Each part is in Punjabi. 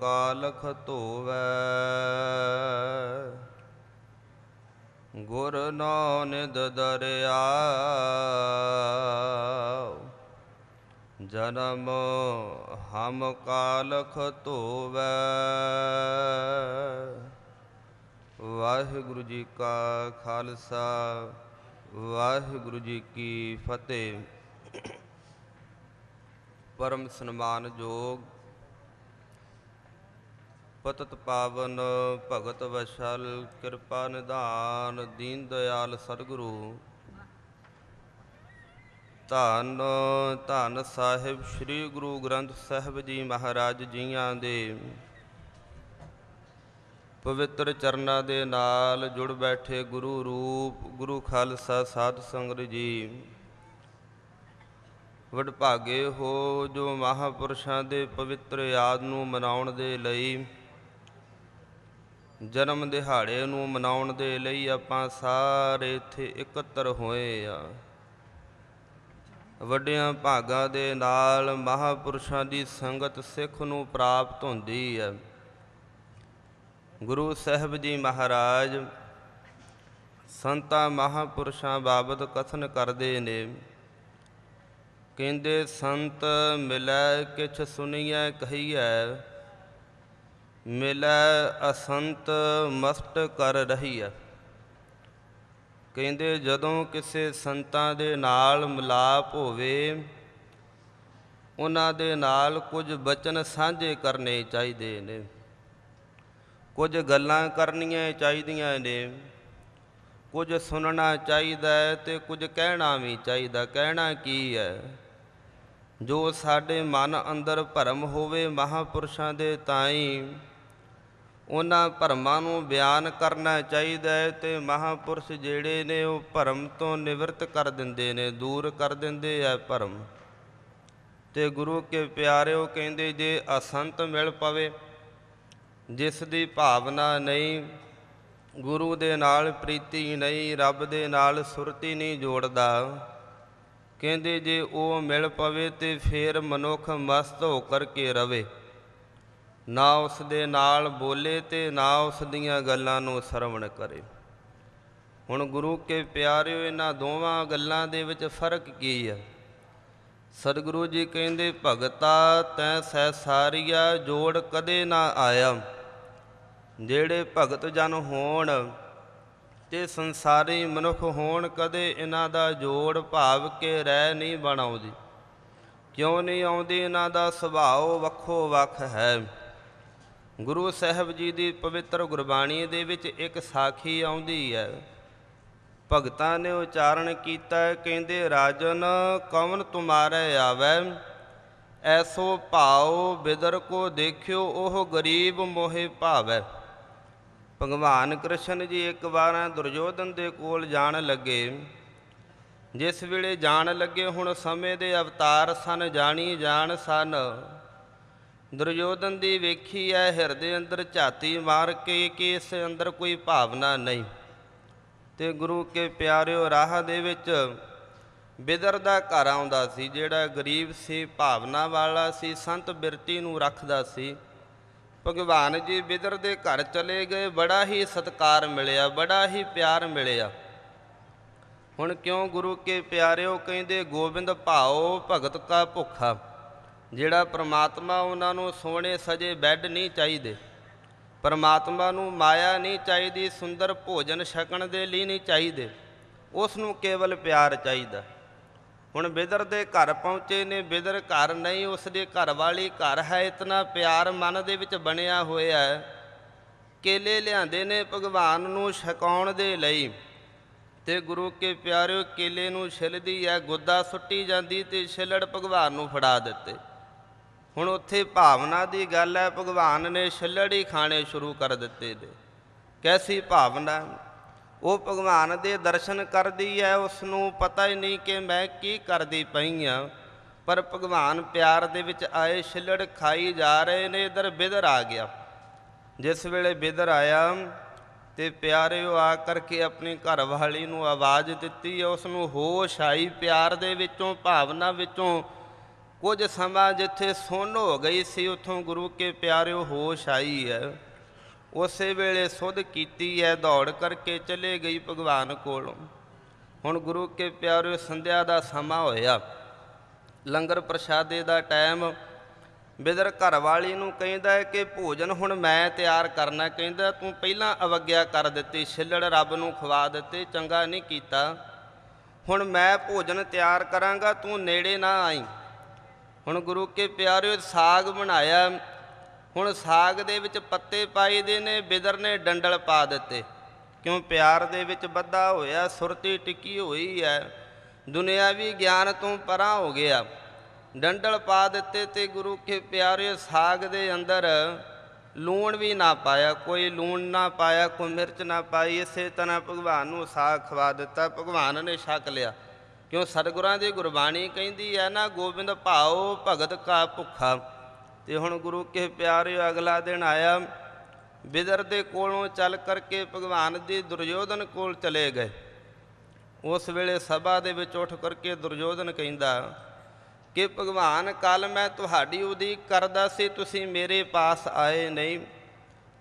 ਕਾਲਖ ਧੋਵੈ ਗੁਰ ਨਾਨਦ ਦਰਿਆ ਜਨਮ ਹਮ ਕਾਲਖ ਧੋਵੈ ਵਾਹਿਗੁਰੂ ਜੀ ਕਾ ਖਾਲਸਾ ਵਾਹਿਗੁਰੂ ਜੀ ਕੀ ਫਤਿਹ ਪਰਮ ਸਨਮਾਨਯੋਗ ਪਤਤ ਪਾਵਨ ਭਗਤ ਵਸ਼ਲ ਕਿਰਪਾ ਨਿਧਾਨ ਦੀਨ ਦਇਆਲ ਸਤਿਗੁਰੂ ਧੰਨ ਧੰਨ ਸਾਹਿਬ ਸ੍ਰੀ ਗੁਰੂ ਗ੍ਰੰਥ ਸਾਹਿਬ ਜੀ ਮਹਾਰਾਜ ਜੀਆਂ ਦੇ ਪਵਿੱਤਰ ਚਰਨਾਂ ਦੇ ਨਾਲ ਜੁੜ ਬੈਠੇ ਗੁਰੂ ਰੂਪ ਗੁਰੂ ਖਾਲਸਾ ਸਾਧ ਸੰਗਤ ਜੀ ਵਡਭਾਗੇ ਹੋ ਜੋ ਮਹਾਪੁਰਸ਼ਾਂ ਦੇ ਪਵਿੱਤਰ ਯਾਦ ਨੂੰ ਮਨਾਉਣ ਦੇ ਲਈ ਜਨਮ ਦਿਹਾੜੇ ਨੂੰ ਮਨਾਉਣ ਦੇ ਲਈ ਆਪਾਂ ਸਾਰੇ ਇੱਥੇ ਇਕੱਤਰ ਹੋਏ ਆ ਵੱਡਿਆਂ ਭਾਗਾ ਦੇ ਨਾਲ ਮਹਾਪੁਰਸ਼ਾਂ ਦੀ ਸੰਗਤ ਸਿੱਖ ਨੂੰ ਪ੍ਰਾਪਤ ਹੁੰਦੀ ਹੈ ਗੁਰੂ ਸਾਹਿਬ ਜੀ ਮਹਾਰਾਜ ਸੰਤਾ ਮਹਾਪੁਰਸ਼ਾਂ ਬਾਬਤ ਕਥਨ ਕਰਦੇ ਨੇ ਕਹਿੰਦੇ ਸੰਤ ਮਿਲੈ ਕਿਛ ਸੁਣੀਐ ਕਹੀਐ ਮਿਲੈ ਅਸੰਤ ਮਸਤ ਕਰ ਰਹੀ ਹੈ ਕਹਿੰਦੇ ਜਦੋਂ ਕਿਸੇ ਸੰਤਾਂ ਦੇ ਨਾਲ ਮਲਾਪ ਹੋਵੇ ਉਹਨਾਂ ਦੇ ਨਾਲ ਕੁਝ ਬਚਨ ਸਾਂਝੇ ਕਰਨੇ ਚਾਹੀਦੇ ਨੇ ਕੁਝ ਗੱਲਾਂ ਕਰਨੀਆਂ ਚਾਹੀਦੀਆਂ ਨੇ ਕੁਝ ਸੁਣਨਾ ਚਾਹੀਦਾ ਹੈ ਤੇ ਕੁਝ ਕਹਿਣਾ ਵੀ ਚਾਹੀਦਾ ਕਹਿਣਾ ਕੀ ਹੈ ਜੋ ਸਾਡੇ ਮਨ ਅੰਦਰ ਭਰਮ ਹੋਵੇ ਮਹਾਪੁਰਸ਼ਾਂ ਦੇ ਤਾਈਂ ਉਹਨਾਂ ਭਰਮਾਂ ਨੂੰ ਬਿਆਨ ਕਰਨਾ ਚਾਹੀਦਾ ਹੈ ਤੇ ਮਹਾਪੁਰਸ਼ ਜਿਹੜੇ ਨੇ ਉਹ ਭਰਮ ਤੋਂ ਨਿਵਰਤ ਕਰ ਦਿੰਦੇ ਨੇ ਦੂਰ ਕਰ ਦਿੰਦੇ ਆ ਭਰਮ ਤੇ ਗੁਰੂ ਕੇ ਪਿਆਰਿਓ ਕਹਿੰਦੇ ਜੇ ਅਸੰਤ ਮਿਲ ਪਵੇ ਜਿਸ ਦੀ ਭਾਵਨਾ ਨਹੀਂ ਗੁਰੂ ਦੇ ਨਾਲ ਪ੍ਰੀਤੀ ਨਹੀਂ ਰੱਬ ਦੇ ਨਾਲ ਸੁਰਤੀ ਨਹੀਂ ਜੋੜਦਾ ਕਹਿੰਦੇ ਜੇ ਉਹ ਮਿਲ ਪਵੇ ਤੇ ਫੇਰ ਮਨੁੱਖ ਮਸਤ ਹੋ ਕਰਕੇ ਰਵੇ ਨਾ ਉਸ ਦੇ ਨਾਲ ਬੋਲੇ ਤੇ ਨਾ ਉਸ ਦੀਆਂ ਗੱਲਾਂ ਨੂੰ ਸਰਵਣ ਕਰੇ ਹੁਣ ਗੁਰੂ ਕੇ ਪਿਆਰਿਓ ਇਹਨਾਂ ਦੋਵਾਂ ਗੱਲਾਂ ਦੇ ਵਿੱਚ ਫਰਕ ਕੀ ਹੈ ਸਤਿਗੁਰੂ ਜੀ ਕਹਿੰਦੇ ਭਗਤਾ ਤੈ ਸਹਿ ਸਾਰੀਆ ਜੋੜ ਕਦੇ ਨਾ ਆਇਆ ਜਿਹੜੇ ਭਗਤ ਜਨ ਹੋਣ ਤੇ ਸੰਸਾਰੀ ਮਨੁੱਖ ਹੋਣ ਕਦੇ ਇਹਨਾਂ ਦਾ ਜੋੜ ਭਾਵ ਕੇ ਰਹਿ ਨਹੀਂ ਬਣਾਉਂਦੀ ਕਿਉਂ ਨਹੀਂ ਆਉਂਦੀ ਇਹਨਾਂ ਦਾ ਸੁਭਾਅ ਵੱਖੋ ਵੱਖ ਹੈ ਗੁਰੂ ਸਾਹਿਬ ਜੀ ਦੀ ਪਵਿੱਤਰ ਗੁਰਬਾਣੀ ਦੇ ਵਿੱਚ ਇੱਕ ਸਾਖੀ ਆਉਂਦੀ ਹੈ ਭਗਤਾਂ ਨੇ ਉਚਾਰਨ ਕੀਤਾ ਕਹਿੰਦੇ ਰਾਜਨ ਕਵਨ ਤੁਮਾਰੇ ਆਵੇ ਐਸੋ ਭਾਉ ਬਿਦਰ ਕੋ ਦੇਖਿਓ ਉਹ ਗਰੀਬ ਮੋਹਿ ਭਾਵੇ ਭਗਵਾਨ ਕ੍ਰਿਸ਼ਨ ਜੀ ਇੱਕ ਵਾਰ ਦੁਰਯੋਧਨ ਦੇ ਕੋਲ ਜਾਣ ਲੱਗੇ ਜਿਸ ਵੇਲੇ ਜਾਣ ਲੱਗੇ ਹੁਣ ਸਮੇਂ ਦੇ ਅਵਤਾਰ ਸਨ ਜਾਣੀ ਜਾਣ ਸਨ ਦੁਰਯੋਧਨ ਦੀ ਵੇਖੀ ਐ ਹਿਰਦੇ ਅੰਦਰ ਝਾਤੀ ਮਾਰ ਕੇ ਕਿ ਇਸ ਅੰਦਰ ਕੋਈ ਭਾਵਨਾ ਨਹੀਂ ਤੇ ਗੁਰੂ ਕੇ ਪਿਆਰਿਓ ਰਾਹ ਦੇ ਵਿੱਚ ਬਿਦਰ ਦਾ ਘਰ ਆਉਂਦਾ ਸੀ ਜਿਹੜਾ ਗਰੀਬ ਸੀ ਭਾਵਨਾ ਵਾਲਾ ਸੀ ਸੰਤ ਬਿਰਤੀ ਨੂੰ ਰੱਖਦਾ ਸੀ ਭਗਵਾਨ ਜੀ ਬਿਦਰ ਦੇ ਘਰ ਚਲੇ ਗਏ ਬੜਾ ਹੀ ਸਤਕਾਰ ਮਿਲਿਆ ਬੜਾ ਹੀ ਪਿਆਰ ਮਿਲਿਆ ਹੁਣ ਕਿਉਂ ਗੁਰੂ ਕੇ ਪਿਆਰਿਓ ਕਹਿੰਦੇ ਗੋਬਿੰਦ ਭਾਓ ਭਗਤ ਕਾ ਭੁੱਖਾ ਜਿਹੜਾ ਪ੍ਰਮਾਤਮਾ ਉਹਨਾਂ ਨੂੰ ਸੋਹਣੇ ਸਜੇ ਬੈੱਡ ਨਹੀਂ ਚਾਹੀਦੇ ਪਰਮਾਤਮਾ ਨੂੰ ਮਾਇਆ ਨਹੀਂ ਚਾਹੀਦੀ ਸੁੰਦਰ ਭੋਜਨ ਛਕਣ ਦੇ ਲਈ ਨਹੀਂ ਚਾਹੀਦੇ ਉਸ ਨੂੰ ਕੇਵਲ ਪਿਆਰ ਚਾਹੀਦਾ ਹੁਣ ਬਿਦਰ ਦੇ ਘਰ ਪਹੁੰਚੇ ਨੇ ਬਿਦਰ ਘਰ ਨਹੀਂ ਉਸ ਦੇ ਘਰ ਵਾਲੀ ਘਰ ਹੈ ਇਤਨਾ ਪਿਆਰ ਮਨ ਦੇ ਵਿੱਚ ਬਣਿਆ ਹੋਇਆ ਹੈ ਕੇਲੇ ਲਿਆਂਦੇ ਨੇ ਭਗਵਾਨ ਨੂੰ ਛਕਾਉਣ ਦੇ ਲਈ ਤੇ ਗੁਰੂ ਕੇ ਪਿਆਰਿਓ ਕੇਲੇ ਨੂੰ ਛਿਲਦੀ ਹੈ ਗੁੱਦਾ ਸੁੱਟੀ ਜਾਂਦੀ ਤੇ ਛਿਲੜ ਭਗਵਾਨ ਨੂੰ ਫੜਾ ਦਿੱਤੇ ਹੁਣ ਉੱਥੇ ਭਾਵਨਾ ਦੀ ਗੱਲ ਹੈ ਭਗਵਾਨ ਨੇ ਛੱਲੜੀ ਖਾਣੇ ਸ਼ੁਰੂ ਕਰ ਦਿੱਤੇ ਦੇ ਕੈਸੀ ਭਾਵਨਾ ਉਹ ਭਗਵਾਨ ਦੇ ਦਰਸ਼ਨ ਕਰਦੀ ਹੈ ਉਸ ਨੂੰ ਪਤਾ ਹੀ ਨਹੀਂ ਕਿ ਮੈਂ ਕੀ ਕਰਦੀ ਪਈ ਆ ਪਰ ਭਗਵਾਨ ਪਿਆਰ ਦੇ ਵਿੱਚ ਆਏ ਛੱਲੜ ਖਾਈ ਜਾ ਰਹੇ ਨੇ ਇਧਰ ਬਿਦਰ ਆ ਗਿਆ ਜਿਸ ਵੇਲੇ ਬਿਦਰ ਆਇਆ ਤੇ ਪਿਆਰਿਓ ਆ ਕਰਕੇ ਆਪਣੀ ਘਰ ਵਾਲੀ ਨੂੰ ਆਵਾਜ਼ ਦਿੱਤੀ ਉਸ ਨੂੰ ਹੋਸ਼ ਆਈ ਪਿਆਰ ਦੇ ਵਿੱਚੋਂ ਭਾਵਨਾ ਵਿੱਚੋਂ ਕੁਝ ਸਮਾਂ ਜਿੱਥੇ ਸੁੰਨ ਹੋ ਗਈ ਸੀ ਉਥੋਂ ਗੁਰੂ ਕੇ ਪਿਆਰਿਓ ਹੋਸ਼ ਆਈ ਹੈ ਉਸੇ ਵੇਲੇ ਸੁਧ ਕੀਤੀ ਹੈ ਦੌੜ ਕਰਕੇ ਚਲੇ ਗਈ ਭਗਵਾਨ ਕੋਲ ਹੁਣ ਗੁਰੂ ਕੇ ਪਿਆਰਿਓ ਸੰਧਿਆ ਦਾ ਸਮਾਂ ਹੋਇਆ ਲੰਗਰ ਪ੍ਰਸ਼ਾਦੇ ਦਾ ਟਾਈਮ ਬਿਦਰ ਘਰ ਵਾਲੀ ਨੂੰ ਕਹਿੰਦਾ ਹੈ ਕਿ ਭੋਜਨ ਹੁਣ ਮੈਂ ਤਿਆਰ ਕਰਨਾ ਕਹਿੰਦਾ ਤੂੰ ਪਹਿਲਾਂ ਅਵਗਿਆ ਕਰ ਦਿੱਤੀ ਛਿੱਲੜ ਰੱਬ ਨੂੰ ਖਵਾ ਦਿੱਤੇ ਚੰਗਾ ਨਹੀਂ ਕੀਤਾ ਹੁਣ ਮੈਂ ਭੋਜਨ ਤਿਆਰ ਕਰਾਂਗਾ ਤੂੰ ਨੇੜੇ ਨਾ ਆਈ ਹੁਣ ਗੁਰੂ ਕੇ ਪਿਆਰਿਓ ਸਾਗ ਬਣਾਇਆ ਹੁਣ ਸਾਗ ਦੇ ਵਿੱਚ ਪੱਤੇ ਪਾਈ ਦੇ ਨੇ ਬਿਦਰ ਨੇ ਡੰਡਲ ਪਾ ਦਿੱਤੇ ਕਿਉਂ ਪਿਆਰ ਦੇ ਵਿੱਚ ਵੱਧਾ ਹੋਇਆ ਸੁਰਤੀ ਟਿੱਕੀ ਹੋਈ ਹੈ ਦੁਨਿਆਵੀ ਗਿਆਨ ਤੋਂ ਪਰਾਂ ਹੋ ਗਿਆ ਡੰਡਲ ਪਾ ਦਿੱਤੇ ਤੇ ਗੁਰੂ ਕੇ ਪਿਆਰਿਓ ਸਾਗ ਦੇ ਅੰਦਰ ਲੂਣ ਵੀ ਨਾ ਪਾਇਆ ਕੋਈ ਲੂਣ ਨਾ ਪਾਇਆ ਕੋਈ ਮਿਰਚ ਨਾ ਪਾਈ ਇਸੇ ਤਰ੍ਹਾਂ ਭਗਵਾਨ ਨੂੰ ਸਾਗ ਖਵਾ ਦਿੱਤਾ ਭਗਵਾਨ ਨੇ ਛਕ ਲਿਆ ਕਿਉਂ ਸਤਿਗੁਰਾਂ ਦੀ ਗੁਰਬਾਣੀ ਕਹਿੰਦੀ ਐ ਨਾ ਗੋਬਿੰਦ ਭਾਉ ਭਗਤ ਕਾ ਭੁੱਖਾ ਤੇ ਹੁਣ ਗੁਰੂ ਕੇ ਪਿਆਰਿਓ ਅਗਲਾ ਦਿਨ ਆਇਆ ਬਿਦਰ ਦੇ ਕੋਲੋਂ ਚੱਲ ਕਰਕੇ ਭਗਵਾਨ ਦੀ ਦੁਰਯੋਧਨ ਕੋਲ ਚਲੇ ਗਏ ਉਸ ਵੇਲੇ ਸਭਾ ਦੇ ਵਿੱਚ ਉੱਠ ਕਰਕੇ ਦੁਰਯੋਧਨ ਕਹਿੰਦਾ ਕਿ ਭਗਵਾਨ ਕੱਲ ਮੈਂ ਤੁਹਾਡੀ ਉਡੀਕ ਕਰਦਾ ਸੀ ਤੁਸੀਂ ਮੇਰੇ ਪਾਸ ਆਏ ਨਹੀਂ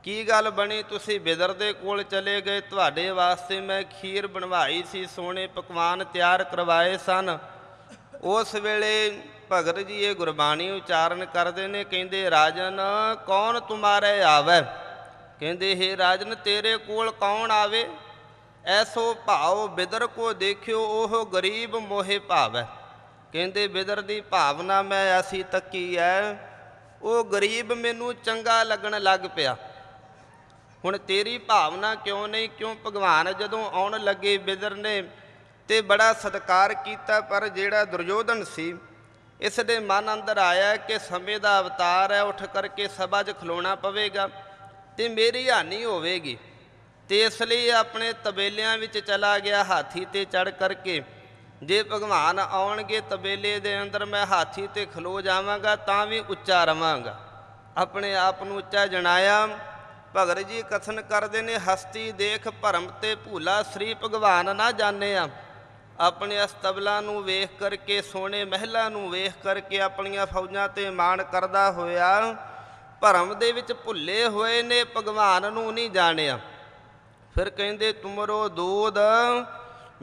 ਕੀ ਗੱਲ ਬਣੀ ਤੁਸੀਂ ਬਿਦਰ ਦੇ ਕੋਲ ਚਲੇ ਗਏ ਤੁਹਾਡੇ ਵਾਸਤੇ ਮੈਂ ਖੀਰ ਬਣਵਾਈ ਸੀ ਸੋਹਣੇ ਪਕਵਾਨ ਤਿਆਰ ਕਰਵਾਏ ਸਨ ਉਸ ਵੇਲੇ ਭਗਤ ਜੀ ਇਹ ਗੁਰਬਾਣੀ ਉਚਾਰਨ ਕਰਦੇ ਨੇ ਕਹਿੰਦੇ ਰਾਜਨ ਕੌਣ ਤੁਮਾਰੇ ਆਵੇ ਕਹਿੰਦੇ ਹੈ ਰਾਜਨ ਤੇਰੇ ਕੋਲ ਕੌਣ ਆਵੇ ਐਸੋ ਭਾਉ ਬਿਦਰ ਕੋ ਦੇਖਿਓ ਉਹ ਗਰੀਬ ਮੋਹੇ ਭਾਵੈ ਕਹਿੰਦੇ ਬਿਦਰ ਦੀ ਭਾਵਨਾ ਮੈਂ ਐਸੀ ਤੱਕੀ ਐ ਉਹ ਗਰੀਬ ਮੈਨੂੰ ਚੰਗਾ ਲੱਗਣ ਲੱਗ ਪਿਆ ਹੁਣ ਤੇਰੀ ਭਾਵਨਾ ਕਿਉਂ ਨਹੀਂ ਕਿਉਂ ਭਗਵਾਨ ਜਦੋਂ ਆਉਣ ਲੱਗੇ ਬਿਦਰ ਨੇ ਤੇ ਬੜਾ ਸਤਕਾਰ ਕੀਤਾ ਪਰ ਜਿਹੜਾ ਦੁਰਯੋਧਨ ਸੀ ਇਸ ਦੇ ਮਨ ਅੰਦਰ ਆਇਆ ਕਿ ਸਮੇਂ ਦਾ ਅਵਤਾਰ ਹੈ ਉੱਠ ਕਰਕੇ ਸਭਾ 'ਚ ਖਲੋਣਾ ਪਵੇਗਾ ਤੇ ਮੇਰੀ ਹਾਨੀ ਹੋਵੇਗੀ ਤੇ ਇਸ ਲਈ ਆਪਣੇ ਤਬੇਲਿਆਂ ਵਿੱਚ ਚਲਾ ਗਿਆ ਹਾਥੀ ਤੇ ਚੜ ਕਰਕੇ ਜੇ ਭਗਵਾਨ ਆਉਣਗੇ ਤਬੇਲੇ ਦੇ ਅੰਦਰ ਮੈਂ ਹਾਥੀ ਤੇ ਖਲੋ ਜਾਵਾਂਗਾ ਤਾਂ ਵੀ ਉੱਚਾ ਰਵਾਂਗਾ ਆਪਣੇ ਆਪ ਨੂੰ ਉੱਚਾ ਜਣਾਇਆ ਭਗਤ ਜੀ ਕਥਨ ਕਰਦੇ ਨੇ ਹਸਤੀ ਦੇਖ ਭਰਮ ਤੇ ਭੂਲਾ ਸ੍ਰੀ ਭਗਵਾਨ ਨਾ ਜਾਣਿਆ ਆਪਣੇ ਅਸਤਬਲਾ ਨੂੰ ਵੇਖ ਕਰਕੇ ਸੋਹਣੇ ਮਹਿਲਾ ਨੂੰ ਵੇਖ ਕਰਕੇ ਆਪਣੀਆਂ ਫੌਜਾਂ ਤੇ ਮਾਣ ਕਰਦਾ ਹੋਇਆ ਭਰਮ ਦੇ ਵਿੱਚ ਭੁੱਲੇ ਹੋਏ ਨੇ ਭਗਵਾਨ ਨੂੰ ਨਹੀਂ ਜਾਣਿਆ ਫਿਰ ਕਹਿੰਦੇ ਤੁਮਰੋ ਦੂਦ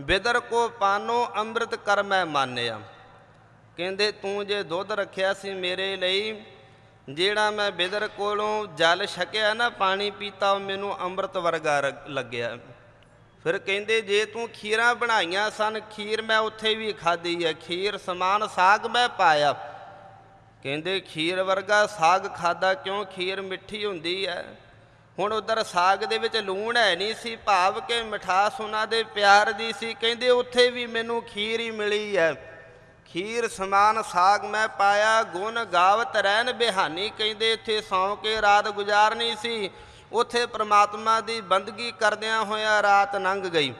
ਬਿਦਰ ਕੋ ਪਾਨੋ ਅੰਮ੍ਰਿਤ ਕਰ ਮੈਂ ਮਾਨਿਆ ਕਹਿੰਦੇ ਤੂੰ ਜੇ ਦੁੱਧ ਰੱਖਿਆ ਸੀ ਮੇਰੇ ਲਈ ਜਿਹੜਾ ਮੈਂ ਬਿਦਰ ਕੋਲੋਂ ਜਲ ਛਕਿਆ ਨਾ ਪਾਣੀ ਪੀਤਾ ਉਹ ਮੈਨੂੰ ਅੰਮ੍ਰਿਤ ਵਰਗਾ ਲੱਗਿਆ ਫਿਰ ਕਹਿੰਦੇ ਜੇ ਤੂੰ ਖੀਰਾਂ ਬਣਾਈਆਂ ਸਨ ਖੀਰ ਮੈਂ ਉੱਥੇ ਵੀ ਖਾਧੀ ਹੈ ਖੀਰ ਸਮਾਨ ਸਾਗ ਮੈਂ ਪਾਇਆ ਕਹਿੰਦੇ ਖੀਰ ਵਰਗਾ ਸਾਗ ਖਾਦਾ ਕਿਉਂ ਖੀਰ ਮਿੱਠੀ ਹੁੰਦੀ ਹੈ ਹੁਣ ਉਧਰ ਸਾਗ ਦੇ ਵਿੱਚ ਲੂਣ ਹੈ ਨਹੀਂ ਸੀ ਭਾਵ ਕਿ ਮਿਠਾਸ ਉਹਨਾਂ ਦੇ ਪਿਆਰ ਦੀ ਸੀ ਕਹਿੰਦੇ ਉੱਥੇ ਵੀ ਮੈਨੂੰ ਖੀਰ ਹੀ ਮਿਲੀ ਹੈ ਖੀਰ ਸਮਾਨ ਸਾਗ ਮੈਂ ਪਾਇਆ ਗੁਣ ਗਾਵਤ ਰਹਿਣ ਬਿਹਾਨੀ ਕਹਿੰਦੇ ਇੱਥੇ ਸੌ ਕੇ ਰਾਤ ਗੁਜ਼ਾਰਨੀ ਸੀ ਉਥੇ ਪ੍ਰਮਾਤਮਾ ਦੀ ਬੰਦਗੀ ਕਰਦਿਆਂ ਹੋਇਆ ਰਾਤ ਨੰਗ ਗਈ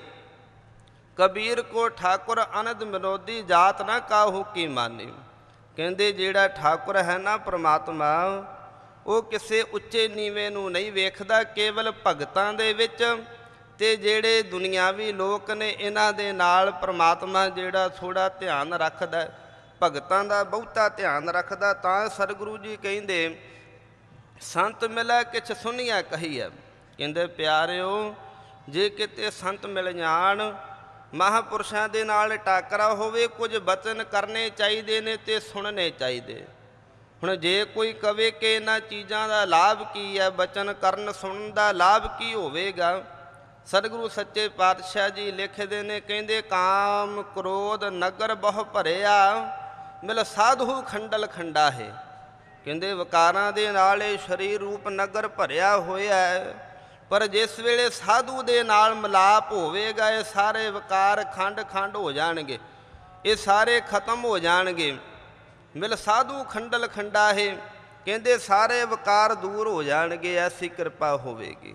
ਕਬੀਰ ਕੋ ਠਾਕੁਰ ਅਨੰਦ ਮਨੋਦੀ ਜਾਤ ਨਾ ਕਾਹੂ ਕੀ ਮਾਨੀ ਕਹਿੰਦੇ ਜਿਹੜਾ ਠਾਕੁਰ ਹੈ ਨਾ ਪ੍ਰਮਾਤਮਾ ਉਹ ਕਿਸੇ ਉੱਚੇ ਨੀਵੇਂ ਨੂੰ ਨਹੀਂ ਵੇਖਦਾ ਕੇਵਲ ਭਗਤਾਂ ਦੇ ਵਿੱਚ ਤੇ ਜਿਹੜੇ ਦੁਨਿਆਵੀ ਲੋਕ ਨੇ ਇਹਨਾਂ ਦੇ ਨਾਲ ਪ੍ਰਮਾਤਮਾ ਜਿਹੜਾ ਥੋੜਾ ਧਿਆਨ ਰੱਖਦਾ ਭਗਤਾਂ ਦਾ ਬਹੁਤਾ ਧਿਆਨ ਰੱਖਦਾ ਤਾਂ ਸਰਗੁਰੂ ਜੀ ਕਹਿੰਦੇ ਸੰਤ ਮਿਲੇ ਕਿਛ ਸੁਨੀਆ ਕਹੀਐ ਕਹਿੰਦੇ ਪਿਆਰਿਓ ਜੇ ਕਿਤੇ ਸੰਤ ਮਿਲ ਜਾਣ ਮਹਾਪੁਰਸ਼ਾਂ ਦੇ ਨਾਲ ਟਾਕਰਾ ਹੋਵੇ ਕੁਝ ਬਚਨ ਕਰਨੇ ਚਾਹੀਦੇ ਨੇ ਤੇ ਸੁਣਨੇ ਚਾਹੀਦੇ ਹੁਣ ਜੇ ਕੋਈ ਕਵੇ ਕਿ ਇਹਨਾਂ ਚੀਜ਼ਾਂ ਦਾ ਲਾਭ ਕੀ ਹੈ ਬਚਨ ਕਰਨ ਸੁਣਨ ਦਾ ਲਾਭ ਕੀ ਹੋਵੇਗਾ ਸਤਿਗੁਰੂ ਸੱਚੇ ਪਾਤਸ਼ਾਹ ਜੀ ਲਿਖਦੇ ਨੇ ਕਹਿੰਦੇ ਕਾਮ ਕ੍ਰੋਧ ਨਗਰ ਬਹੁ ਭਰਿਆ ਮਿਲ ਸਾਧੂ ਖੰਡਲ ਖੰਡਾ ਹੈ ਕਹਿੰਦੇ ਵਿਕਾਰਾਂ ਦੇ ਨਾਲ ਇਹ ਸਰੀਰ ਰੂਪ ਨਗਰ ਭਰਿਆ ਹੋਇਆ ਹੈ ਪਰ ਜਿਸ ਵੇਲੇ ਸਾਧੂ ਦੇ ਨਾਲ ਮਲਾਪ ਹੋਵੇਗਾ ਇਹ ਸਾਰੇ ਵਿਕਾਰ ਖੰਡ ਖੰਡ ਹੋ ਜਾਣਗੇ ਇਹ ਸਾਰੇ ਖਤਮ ਹੋ ਜਾਣਗੇ ਮਿਲ ਸਾਧੂ ਖੰਡਲ ਖੰਡਾ ਹੈ ਕਹਿੰਦੇ ਸਾਰੇ ਵਿਕਾਰ ਦੂਰ ਹੋ ਜਾਣਗੇ ਐਸੀ ਕਿਰਪਾ ਹੋਵੇਗੀ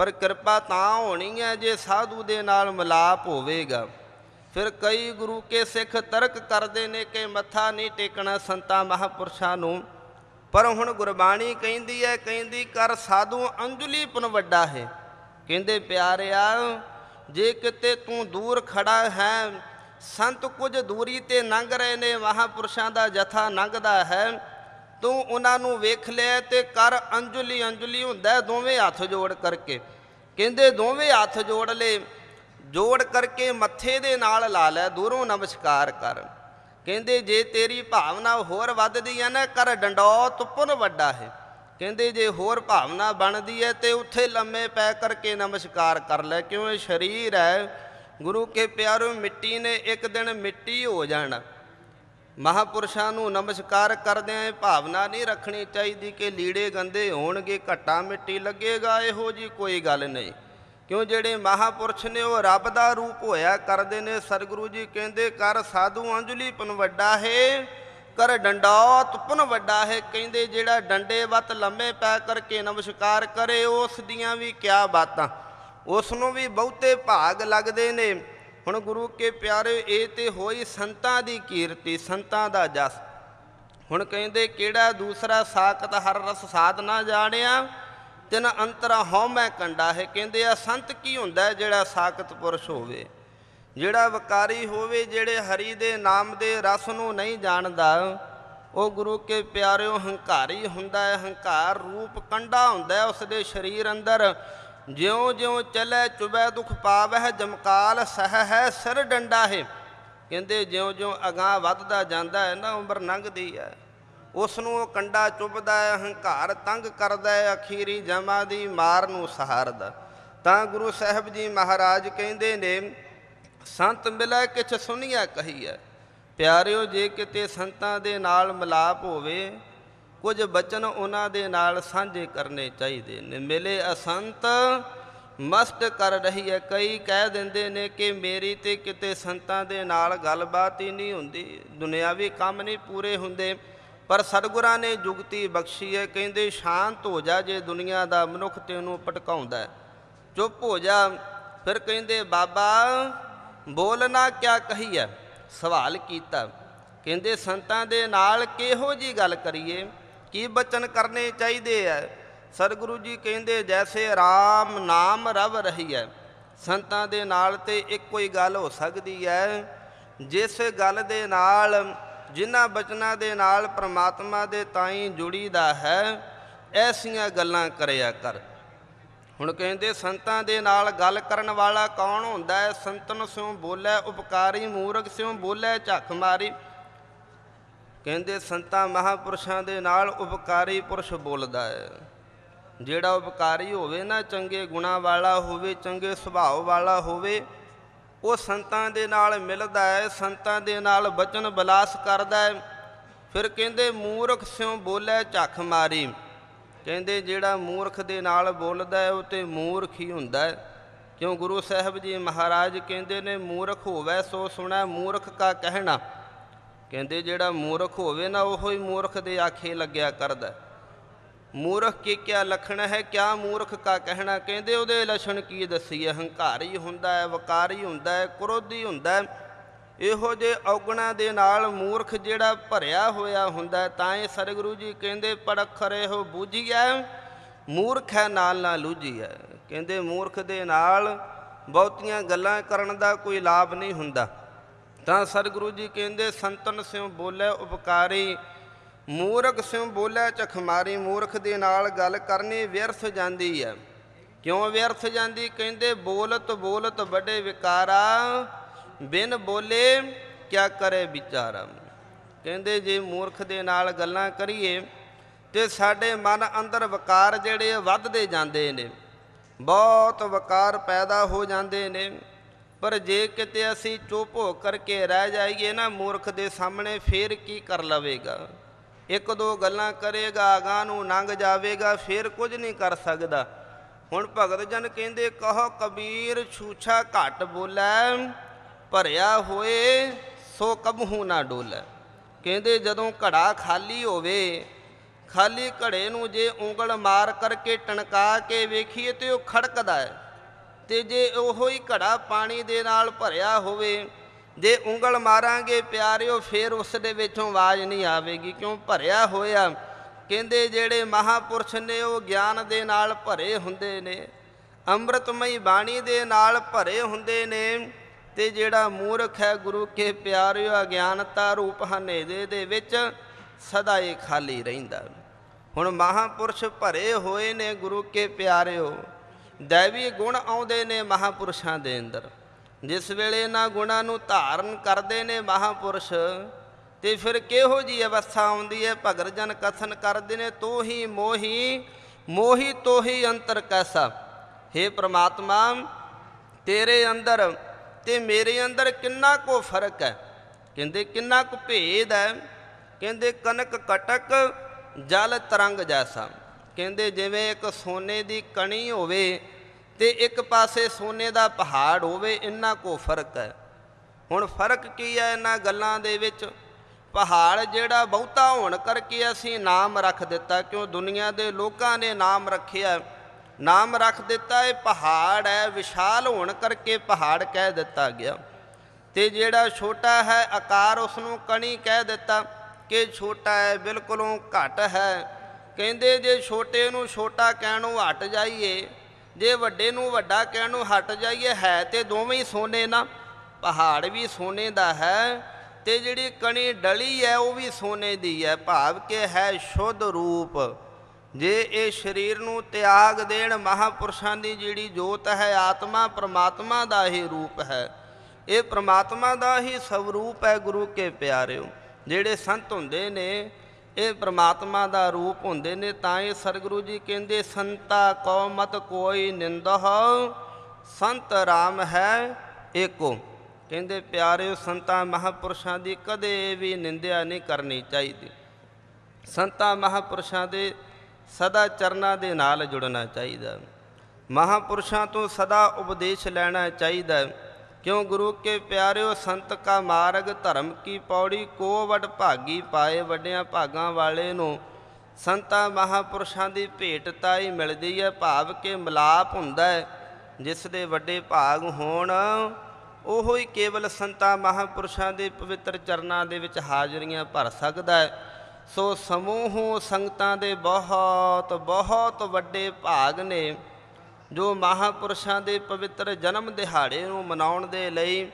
ਪਰ ਕਿਰਪਾ ਤਾਂ ਹੋਣੀ ਹੈ ਜੇ ਸਾਧੂ ਦੇ ਨਾਲ ਮਿਲਾਪ ਹੋਵੇਗਾ ਫਿਰ ਕਈ ਗੁਰੂ ਕੇ ਸਿੱਖ ਤਰਕ ਕਰਦੇ ਨੇ ਕਿ ਮੱਥਾ ਨਹੀਂ ਟੇਕਣਾ ਸੰਤਾ ਮਹਾਪੁਰਸ਼ਾਂ ਨੂੰ ਪਰ ਹੁਣ ਗੁਰਬਾਣੀ ਕਹਿੰਦੀ ਹੈ ਕਹਿੰਦੀ ਕਰ ਸਾਧੂ ਅੰਜਲੀ ਪਨ ਵੱਡਾ ਹੈ ਕਹਿੰਦੇ ਪਿਆਰਿਆ ਜੇ ਕਿਤੇ ਤੂੰ ਦੂਰ ਖੜਾ ਹੈ ਸੰਤ ਕੁਝ ਦੂਰੀ ਤੇ ਨੰਗ ਰਹੇ ਨੇ ਮਹਾਪੁਰਸ਼ਾਂ ਦਾ ਜਥਾ ਨੰਗਦਾ ਹੈ ਤੂੰ ਉਹਨਾਂ ਨੂੰ ਵੇਖ ਲੈ ਤੇ ਕਰ ਅੰਜਲੀ ਅੰਜਲੀ ਹੁੰਦਾ ਦੋਵੇਂ ਹੱਥ ਜੋੜ ਕਰਕੇ ਕਹਿੰਦੇ ਦੋਵੇਂ ਹੱਥ ਜੋੜ ਲੈ ਜੋੜ ਕਰਕੇ ਮੱਥੇ ਦੇ ਨਾਲ ਲਾ ਲੈ ਦੂਰੋਂ ਨਮਸਕਾਰ ਕਰ ਕਹਿੰਦੇ ਜੇ ਤੇਰੀ ਭਾਵਨਾ ਹੋਰ ਵੱਧਦੀ ਹੈ ਨਾ ਕਰ ਡੰਡੋ ਤੁਪਨ ਵੱਡਾ ਹੈ ਕਹਿੰਦੇ ਜੇ ਹੋਰ ਭਾਵਨਾ ਬਣਦੀ ਹੈ ਤੇ ਉੱਥੇ ਲੰਮੇ ਪੈ ਕਰਕੇ ਨਮਸਕਾਰ ਕਰ ਲੈ ਕਿਉਂ ਇਹ ਸਰੀਰ ਹੈ ਗੁਰੂ ਕੇ ਪਿਆਰੋ ਮਿੱਟੀ ਨੇ ਇੱਕ ਦਿਨ ਮਿੱਟੀ ਹੋ ਜਾਣਾ ਮਹਾਪੁਰਸ਼ਾਂ ਨੂੰ ਨਮਸਕਾਰ ਕਰਦਿਆਂ ਇਹ ਭਾਵਨਾ ਨਹੀਂ ਰੱਖਣੀ ਚਾਹੀਦੀ ਕਿ ਲੀੜੇ ਗੰਦੇ ਹੋਣਗੇ ਘਟਾ ਮਿੱਟੀ ਲੱਗੇਗਾ ਇਹੋ ਜੀ ਕੋਈ ਗੱਲ ਨਹੀਂ ਕਿਉਂ ਜਿਹੜੇ ਮਹਾਪੁਰਸ਼ ਨੇ ਉਹ ਰੱਬ ਦਾ ਰੂਪ ਹੋਇਆ ਕਰਦੇ ਨੇ ਸਤਿਗੁਰੂ ਜੀ ਕਹਿੰਦੇ ਕਰ ਸਾਧੂ ਅੰਜਲੀ ਪਨ ਵੱਡਾ ਹੈ ਕਰ ਡੰਡੌਤ ਪਨ ਵੱਡਾ ਹੈ ਕਹਿੰਦੇ ਜਿਹੜਾ ਡੰਡੇ ਵੱਤ ਲੰਮੇ ਪੈ ਕਰਕੇ ਨਮਸਕਾਰ ਕਰੇ ਉਸ ਦੀਆਂ ਵੀ ਕਿਆ ਬਾਤਾਂ ਉਸ ਨੂੰ ਵੀ ਬਹੁਤੇ ਭਾਗ ਲੱਗਦੇ ਨੇ ਹੁਣ ਗੁਰੂ ਕੇ ਪਿਆਰੇ ਇਹ ਤੇ ਹੋਈ ਸੰਤਾਂ ਦੀ ਕੀਰਤੀ ਸੰਤਾਂ ਦਾ ਜਸ ਹੁਣ ਕਹਿੰਦੇ ਕਿਹੜਾ ਦੂਸਰਾ ਸਾਖਤ ਹਰ ਰਸ ਸਾਧ ਨਾ ਜਾਣਿਆ ਤਿਨ ਅੰਤਰਾ ਹਉਮੈ ਕੰਡਾ ਹੈ ਕਹਿੰਦੇ ਆ ਸੰਤ ਕੀ ਹੁੰਦਾ ਜਿਹੜਾ ਸਾਖਤ ਪੁਰਸ਼ ਹੋਵੇ ਜਿਹੜਾ ਵਕਾਰੀ ਹੋਵੇ ਜਿਹੜੇ ਹਰੀ ਦੇ ਨਾਮ ਦੇ ਰਸ ਨੂੰ ਨਹੀਂ ਜਾਣਦਾ ਉਹ ਗੁਰੂ ਕੇ ਪਿਆਰਿਓ ਹੰਕਾਰੀ ਹੁੰਦਾ ਹੈ ਹੰਕਾਰ ਰੂਪ ਕੰਡਾ ਹੁੰਦਾ ਹੈ ਉਸ ਦੇ ਸਰੀਰ ਅੰਦਰ ਜਿਉ ਜਿਉ ਚਲੇ ਚੁਬੈ ਦੁਖ ਪਾਵਹਿ ਜਮਕਾਲ ਸਹ ਹੈ ਸਿਰ ਡੰਡਾ ਹੈ ਕਹਿੰਦੇ ਜਿਉ ਜਿਉ ਅਗਾ ਵੱਧਦਾ ਜਾਂਦਾ ਹੈ ਨਾ ਉਮਰ ਲੰਘਦੀ ਹੈ ਉਸ ਨੂੰ ਉਹ ਕੰਡਾ ਚੁਬਦਾ ਹੈ ਹੰਕਾਰ ਤੰਗ ਕਰਦਾ ਹੈ ਅਖੀਰੀ ਜਮਾ ਦੀ ਮਾਰ ਨੂੰ ਸਹਾਰਦਾ ਤਾਂ ਗੁਰੂ ਸਾਹਿਬ ਜੀ ਮਹਾਰਾਜ ਕਹਿੰਦੇ ਨੇ ਸੰਤ ਮਿਲੇ ਕਿਛ ਕਹੀ ਕਹੀਐ ਪਿਆਰਿਓ ਜੇ ਕਿਤੇ ਸੰਤਾਂ ਦੇ ਨਾਲ ਮਲਾਪ ਹੋਵੇ ਕੁਝ ਬਚਨ ਉਹਨਾਂ ਦੇ ਨਾਲ ਸਾਂਝੇ ਕਰਨੇ ਚਾਹੀਦੇ ਨੇ ਮਿਲੇ ਅਸੰਤ ਮਸਤ ਕਰ ਰਹੀ ਹੈ ਕਈ ਕਹਿ ਦਿੰਦੇ ਨੇ ਕਿ ਮੇਰੀ ਤੇ ਕਿਤੇ ਸੰਤਾਂ ਦੇ ਨਾਲ ਗੱਲਬਾਤ ਹੀ ਨਹੀਂ ਹੁੰਦੀ ਦੁਨਿਆਵੀ ਕੰਮ ਨਹੀਂ ਪੂਰੇ ਹੁੰਦੇ ਪਰ ਸਤਿਗੁਰਾਂ ਨੇ ਜੁਗਤੀ ਬਖਸ਼ੀ ਹੈ ਕਹਿੰਦੇ ਸ਼ਾਂਤ ਹੋ ਜਾ ਜੇ ਦੁਨੀਆ ਦਾ ਮਨੁੱਖ ਤੈਨੂੰ ਪਟਕਾਉਂਦਾ ਚੁੱਪ ਹੋ ਜਾ ਫਿਰ ਕਹਿੰਦੇ ਬਾਬਾ ਬੋਲਣਾ ਕਿਆ ਕਹੀਐ ਸਵਾਲ ਕੀਤਾ ਕਹਿੰਦੇ ਸੰਤਾਂ ਦੇ ਨਾਲ ਕਿਹੋ ਜੀ ਗੱਲ ਕਰੀਏ ਕੀ ਬਚਨ ਕਰਨੇ ਚਾਹੀਦੇ ਐ ਸਤਿਗੁਰੂ ਜੀ ਕਹਿੰਦੇ ਜੈਸੇ RAM ਨਾਮ ਰਵ ਰਹੀ ਹੈ ਸੰਤਾਂ ਦੇ ਨਾਲ ਤੇ ਇੱਕੋ ਹੀ ਗੱਲ ਹੋ ਸਕਦੀ ਹੈ ਜਿਸ ਗੱਲ ਦੇ ਨਾਲ ਜਿਨ੍ਹਾਂ ਬਚਨਾਂ ਦੇ ਨਾਲ ਪ੍ਰਮਾਤਮਾ ਦੇ ਤਾਈਂ ਜੁੜੀਦਾ ਹੈ ਐਸੀਆਂ ਗੱਲਾਂ ਕਰਿਆ ਕਰ ਹੁਣ ਕਹਿੰਦੇ ਸੰਤਾਂ ਦੇ ਨਾਲ ਗੱਲ ਕਰਨ ਵਾਲਾ ਕੌਣ ਹੁੰਦਾ ਹੈ ਸੰਤਨ ਸਿਉ ਬੋਲੇ ਉਪਕਾਰੀ ਮੂਰਖ ਸਿਉ ਬੋਲੇ ਝੱਖ ਮਾਰੀ ਕਹਿੰਦੇ ਸੰਤਾਂ ਮਹਾਪੁਰਸ਼ਾਂ ਦੇ ਨਾਲ ਉਪਕਾਰੀ ਪੁਰਸ਼ ਬੋਲਦਾ ਹੈ ਜਿਹੜਾ ਉਪਕਾਰੀ ਹੋਵੇ ਨਾ ਚੰਗੇ ਗੁਣਾ ਵਾਲਾ ਹੋਵੇ ਚੰਗੇ ਸੁਭਾਅ ਵਾਲਾ ਹੋਵੇ ਉਹ ਸੰਤਾਂ ਦੇ ਨਾਲ ਮਿਲਦਾ ਹੈ ਸੰਤਾਂ ਦੇ ਨਾਲ ਬਚਨ ਬਲਾਸ ਕਰਦਾ ਹੈ ਫਿਰ ਕਹਿੰਦੇ ਮੂਰਖ ਸਿਉ ਬੋਲੇ ਝੱਖ ਮਾਰੀ ਕਹਿੰਦੇ ਜਿਹੜਾ ਮੂਰਖ ਦੇ ਨਾਲ ਬੋਲਦਾ ਹੈ ਉਹ ਤੇ ਮੂਰਖ ਹੀ ਹੁੰਦਾ ਹੈ ਕਿਉਂ ਗੁਰੂ ਸਾਹਿਬ ਜੀ ਮਹਾਰਾਜ ਕਹਿੰਦੇ ਨੇ ਮੂਰਖ ਹੋਵੇ ਸੋ ਸੁਣਾ ਮੂਰਖ ਕਾ ਕਹਿਣਾ ਕਹਿੰਦੇ ਜਿਹੜਾ ਮੂਰਖ ਹੋਵੇ ਨਾ ਉਹੋ ਹੀ ਮੂਰਖ ਦੇ ਆਖੇ ਲੱਗਿਆ ਕਰਦਾ ਮੂਰਖ ਕੀ ਕਿਆ ਲਖਣ ਹੈ ਕਿਆ ਮੂਰਖ ਕਾ ਕਹਿਣਾ ਕਹਿੰਦੇ ਉਹਦੇ ਲਛਣ ਕੀ ਦੱਸੀ ਹੰਕਾਰੀ ਹੁੰਦਾ ਹੈ ਵਕਾਰੀ ਹੁੰਦਾ ਹੈ ਕ੍ਰੋਧੀ ਹੁੰਦਾ ਹੈ ਇਹੋ ਜੇ ਔਗਣਾ ਦੇ ਨਾਲ ਮੂਰਖ ਜਿਹੜਾ ਭਰਿਆ ਹੋਇਆ ਹੁੰਦਾ ਤਾਂ ਇਹ ਸਰਗੁਰੂ ਜੀ ਕਹਿੰਦੇ ਪੜਖਰੇ ਹੋ ਬੂਝੀਐ ਮੂਰਖ ਹੈ ਨਾਲ ਨਾ ਲੂਝੀਐ ਕਹਿੰਦੇ ਮੂਰਖ ਦੇ ਨਾਲ ਬਹੁਤੀਆਂ ਗੱਲਾਂ ਕਰਨ ਦਾ ਕੋਈ ਲਾਭ ਨਹੀਂ ਹੁੰਦਾ ਤਾਂ ਸਤਿਗੁਰੂ ਜੀ ਕਹਿੰਦੇ ਸੰਤਨ ਸਿਉ ਬੋਲੇ ਉਪਕਾਰੀ ਮੂਰਖ ਸਿਉ ਬੋਲੇ ਚਖਮਾਰੀ ਮੂਰਖ ਦੇ ਨਾਲ ਗੱਲ ਕਰਨੀ ਵਿਅਰਥ ਜਾਂਦੀ ਹੈ ਕਿਉਂ ਵਿਅਰਥ ਜਾਂਦੀ ਕਹਿੰਦੇ ਬੋਲਤ ਬੋਲਤ ਵੱਡੇ ਵਿਕਾਰਾ ਬਿਨ ਬੋਲੇ ਕਿਆ ਕਰੇ ਵਿਚਾਰਾ ਕਹਿੰਦੇ ਜੇ ਮੂਰਖ ਦੇ ਨਾਲ ਗੱਲਾਂ ਕਰੀਏ ਤੇ ਸਾਡੇ ਮਨ ਅੰਦਰ ਵਿਕਾਰ ਜਿਹੜੇ ਵੱਧਦੇ ਜਾਂਦੇ ਨੇ ਬਹੁਤ ਵਿਕਾਰ ਪੈਦਾ ਹੋ ਜਾਂਦੇ ਨੇ ਪਰ ਜੇ ਕਿਤੇ ਅਸੀਂ ਚੁੱਪ ਹੋ ਕਰਕੇ ਰਹਿ ਜਾਈਏ ਨਾ ਮੂਰਖ ਦੇ ਸਾਹਮਣੇ ਫੇਰ ਕੀ ਕਰ ਲਵੇਗਾ ਇੱਕ ਦੋ ਗੱਲਾਂ ਕਰੇਗਾ ਆਗਾ ਨੂੰ ਨੰਗ ਜਾਵੇਗਾ ਫੇਰ ਕੁਝ ਨਹੀਂ ਕਰ ਸਕਦਾ ਹੁਣ ਭਗਤ ਜਨ ਕਹਿੰਦੇ ਕਹੋ ਕਬੀਰ ਛੂਛਾ ਘਟ ਬੋਲੇ ਭਰਿਆ ਹੋਏ ਸੋ ਕਬਹੂ ਨਾ ਡੋਲੇ ਕਹਿੰਦੇ ਜਦੋਂ ਘੜਾ ਖਾਲੀ ਹੋਵੇ ਖਾਲੀ ਘੜੇ ਨੂੰ ਜੇ ਉਂਗਲ ਮਾਰ ਕਰਕੇ ਟਣਕਾ ਕੇ ਵੇਖੀਏ ਤੇ ਉਹ ਖੜਕਦਾ ਹੈ ਤੇ ਜੇ ਉਹੋ ਹੀ ਘੜਾ ਪਾਣੀ ਦੇ ਨਾਲ ਭਰਿਆ ਹੋਵੇ ਜੇ ਉਂਗਲ ਮਾਰਾਂਗੇ ਪਿਆਰਿਓ ਫੇਰ ਉਸ ਦੇ ਵਿੱਚੋਂ ਆਵਾਜ਼ ਨਹੀਂ ਆਵੇਗੀ ਕਿਉਂ ਭਰਿਆ ਹੋਇਆ ਕਹਿੰਦੇ ਜਿਹੜੇ ਮਹਾਪੁਰਸ਼ ਨੇ ਉਹ ਗਿਆਨ ਦੇ ਨਾਲ ਭਰੇ ਹੁੰਦੇ ਨੇ ਅੰਮ੍ਰਿਤਮਈ ਬਾਣੀ ਦੇ ਨਾਲ ਭਰੇ ਹੁੰਦੇ ਨੇ ਤੇ ਜਿਹੜਾ ਮੂਰਖ ਹੈ ਗੁਰੂ ਕੇ ਪਿਆਰਿਓ ਅਗਿਆਨਤਾ ਰੂਪ ਹਨੇਰੇ ਦੇ ਵਿੱਚ ਸਦਾ ਹੀ ਖਾਲੀ ਰਹਿੰਦਾ ਹੁਣ ਮਹਾਪੁਰਸ਼ ਭਰੇ ਹੋਏ ਨੇ ਗੁਰੂ ਕੇ ਪਿਆਰਿਓ ਦੇਵੀ ਗੁਣ ਆਉਂਦੇ ਨੇ ਮਹਾਪੁਰਸ਼ਾਂ ਦੇ ਅੰਦਰ ਜਿਸ ਵੇਲੇ ਇਹਨਾਂ ਗੁਣਾਂ ਨੂੰ ਧਾਰਨ ਕਰਦੇ ਨੇ ਮਹਾਪੁਰਸ਼ ਤੇ ਫਿਰ ਕਿਹੋ ਜੀ ਅਵਸਥਾ ਆਉਂਦੀ ਹੈ ਭਗਤ ਜਨ ਕਥਨ ਕਰਦੇ ਨੇ ਤੋਹੀ ਮੋਹੀ ਮੋਹੀ ਤੋਹੀ ਅੰਤਰ ਕੈਸਾ हे ਪ੍ਰਮਾਤਮਾ ਤੇਰੇ ਅੰਦਰ ਤੇ ਮੇਰੇ ਅੰਦਰ ਕਿੰਨਾ ਕੋ ਫਰਕ ਹੈ ਕਹਿੰਦੇ ਕਿੰਨਾ ਕੁ ਭੇਦ ਹੈ ਕਹਿੰਦੇ ਕਨਕ ਕਟਕ ਜਲ ਤਰੰਗ ਜੈਸਾ ਕਹਿੰਦੇ ਜਿਵੇਂ ਇੱਕ ਸੋਨੇ ਦੀ ਕਣੀ ਹੋਵੇ ਤੇ ਇੱਕ ਪਾਸੇ ਸੋਨੇ ਦਾ ਪਹਾੜ ਹੋਵੇ ਇੰਨਾ ਕੋ ਫਰਕ ਹੈ ਹੁਣ ਫਰਕ ਕੀ ਹੈ ਇਹਨਾਂ ਗੱਲਾਂ ਦੇ ਵਿੱਚ ਪਹਾੜ ਜਿਹੜਾ ਬਹੁਤਾ ਹੋਣ ਕਰਕੇ ਅਸੀਂ ਨਾਮ ਰੱਖ ਦਿੱਤਾ ਕਿਉਂ ਦੁਨੀਆ ਦੇ ਲੋਕਾਂ ਨੇ ਨਾਮ ਰੱਖਿਆ ਨਾਮ ਰੱਖ ਦਿੱਤਾ ਇਹ ਪਹਾੜ ਹੈ ਵਿਸ਼ਾਲ ਹੋਣ ਕਰਕੇ ਪਹਾੜ ਕਹਿ ਦਿੱਤਾ ਗਿਆ ਤੇ ਜਿਹੜਾ ਛੋਟਾ ਹੈ ਆਕਾਰ ਉਸ ਨੂੰ ਕਣੀ ਕਹਿ ਦਿੱਤਾ ਕਿ ਛੋਟਾ ਹੈ ਬਿਲਕੁਲੋਂ ਘਟ ਹੈ ਕਹਿੰਦੇ ਜੇ ਛੋਟੇ ਨੂੰ ਛੋਟਾ ਕਹਿਣੋਂ ਹਟ ਜਾਈਏ ਜੇ ਵੱਡੇ ਨੂੰ ਵੱਡਾ ਕਹਿਣੋਂ ਹਟ ਜਾਈਏ ਹੈ ਤੇ ਦੋਵੇਂ ਹੀ ਸੋਨੇ ਨਾ ਪਹਾੜ ਵੀ ਸੋਨੇ ਦਾ ਹੈ ਤੇ ਜਿਹੜੀ ਕਣੀ ਡਲੀ ਹੈ ਉਹ ਵੀ ਸੋਨੇ ਦੀ ਹੈ ਭਾਵ ਕਿ ਹੈ ਸ਼ੁੱਧ ਰੂਪ ਜੇ ਇਹ ਸਰੀਰ ਨੂੰ ਤਿਆਗ ਦੇਣ ਮਹਾਪੁਰਸ਼ਾਂ ਦੀ ਜਿਹੜੀ ਜੋਤ ਹੈ ਆਤਮਾ ਪ੍ਰਮਾਤਮਾ ਦਾ ਹੀ ਰੂਪ ਹੈ ਇਹ ਪ੍ਰਮਾਤਮਾ ਦਾ ਹੀ ਸਵਰੂਪ ਹੈ ਗੁਰੂ ਕੇ ਪਿਆਰਿਓ ਜਿਹੜੇ ਸੰਤ ਹੁੰਦੇ ਨੇ ਇਹ ਪ੍ਰਮਾਤਮਾ ਦਾ ਰੂਪ ਹੁੰਦੇ ਨੇ ਤਾਂ ਇਹ ਸਰਗੁਰੂ ਜੀ ਕਹਿੰਦੇ ਸੰਤਾ ਕੋ ਮਤ ਕੋਈ ਨਿੰਦਹ ਸੰਤ RAM ਹੈ ਏਕੋ ਕਹਿੰਦੇ ਪਿਆਰਿਓ ਸੰਤਾ ਮਹਾਪੁਰਸ਼ਾਂ ਦੀ ਕਦੇ ਵੀ ਨਿੰਦਿਆ ਨਹੀਂ ਕਰਨੀ ਚਾਹੀਦੀ ਸੰਤਾ ਮਹਾਪੁਰਸ਼ਾਂ ਦੇ ਸਦਾ ਚਰਨਾਂ ਦੇ ਨਾਲ ਜੁੜਨਾ ਚਾਹੀਦਾ ਮਹਾਪੁਰਸ਼ਾਂ ਤੋਂ ਸਦਾ ਉਪਦੇਸ਼ ਲੈਣਾ ਚਾਹੀਦਾ ਕਿਉਂ ਗੁਰੂ ਕੇ ਪਿਆਰਿਓ ਸੰਤ ਕਾ ਮਾਰਗ ਧਰਮ ਕੀ ਪੌੜੀ ਕੋ ਵਡ ਭਾਗੀ ਪਾਏ ਵੱਡਿਆਂ ਭਾਗਾਂ ਵਾਲੇ ਨੂੰ ਸੰਤਾ ਮਹਾਪੁਰਸ਼ਾਂ ਦੀ ਭੇਟ ਤਾਈ ਮਿਲਦੀ ਹੈ ਭਾਵ ਕੇ ਮਲਾਪ ਹੁੰਦਾ ਹੈ ਜਿਸ ਦੇ ਵੱਡੇ ਭਾਗ ਹੋਣ ਉਹ ਹੀ ਕੇਵਲ ਸੰਤਾ ਮਹਾਪੁਰਸ਼ਾਂ ਦੇ ਪਵਿੱਤਰ ਚਰਨਾਂ ਦੇ ਵਿੱਚ ਹਾਜ਼ਰੀਆਂ ਭਰ ਸਕਦਾ ਸੋ ਸਮੂਹ ਸੰਗਤਾਂ ਦੇ ਬਹੁਤ ਬਹੁਤ ਵੱਡੇ ਭਾਗ ਨੇ ਜੋ ਮਹਾਪੁਰਸ਼ਾਂ ਦੇ ਪਵਿੱਤਰ ਜਨਮ ਦਿਹਾੜੇ ਨੂੰ ਮਨਾਉਣ ਦੇ ਲਈ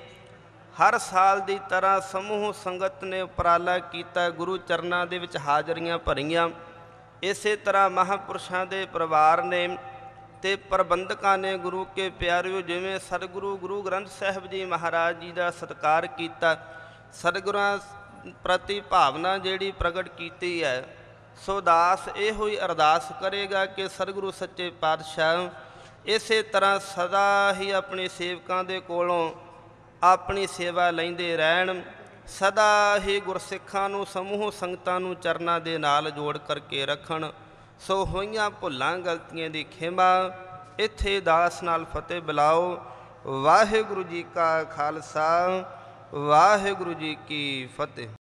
ਹਰ ਸਾਲ ਦੀ ਤਰ੍ਹਾਂ ਸਮੂਹ ਸੰਗਤ ਨੇ ਉਪਰਾਲਾ ਕੀਤਾ ਗੁਰੂ ਚਰਨਾਂ ਦੇ ਵਿੱਚ ਹਾਜ਼ਰੀਆਂ ਭਰੀਆਂ ਇਸੇ ਤਰ੍ਹਾਂ ਮਹਾਪੁਰਸ਼ਾਂ ਦੇ ਪਰਿਵਾਰ ਨੇ ਤੇ ਪ੍ਰਬੰਧਕਾਂ ਨੇ ਗੁਰੂ ਕੇ ਪਿਆਰਿਓ ਜਿਵੇਂ ਸਤਿਗੁਰੂ ਗੁਰੂ ਗ੍ਰੰਥ ਸਾਹਿਬ ਜੀ ਮਹਾਰਾਜ ਜੀ ਦਾ ਸਤਿਕਾਰ ਕੀਤਾ ਸਤਿਗੁਰਾਂ ਪ੍ਰਤੀ ਭਾਵਨਾ ਜਿਹੜੀ ਪ੍ਰਗਟ ਕੀਤੀ ਹੈ ਸੋ ਦਾਸ ਇਹੋ ਹੀ ਅਰਦਾਸ ਕਰੇਗਾ ਕਿ ਸਤਿਗੁਰੂ ਸੱਚੇ ਪਾਤਸ਼ਾਹ ਇਸੇ ਤਰ੍ਹਾਂ ਸਦਾ ਹੀ ਆਪਣੇ ਸੇਵਕਾਂ ਦੇ ਕੋਲੋਂ ਆਪਣੀ ਸੇਵਾ ਲੈਂਦੇ ਰਹਿਣ ਸਦਾ ਹੀ ਗੁਰਸਿੱਖਾਂ ਨੂੰ ਸਮੂਹ ਸੰਗਤਾਂ ਨੂੰ ਚਰਨਾਂ ਦੇ ਨਾਲ ਜੋੜ ਕਰਕੇ ਰੱਖਣ ਸੋ ਹੋਈਆਂ ਭੁੱਲਾਂ ਗਲਤੀਆਂ ਦੀ ਖਿਮਾ ਇੱਥੇ ਦਾਸ ਨਾਲ ਫਤਿਹ ਬੁਲਾਓ ਵਾਹਿਗੁਰੂ ਜੀ ਕਾ ਖਾਲਸਾ ਵਾਹਿਗੁਰੂ ਜੀ ਕੀ ਫਤਿਹ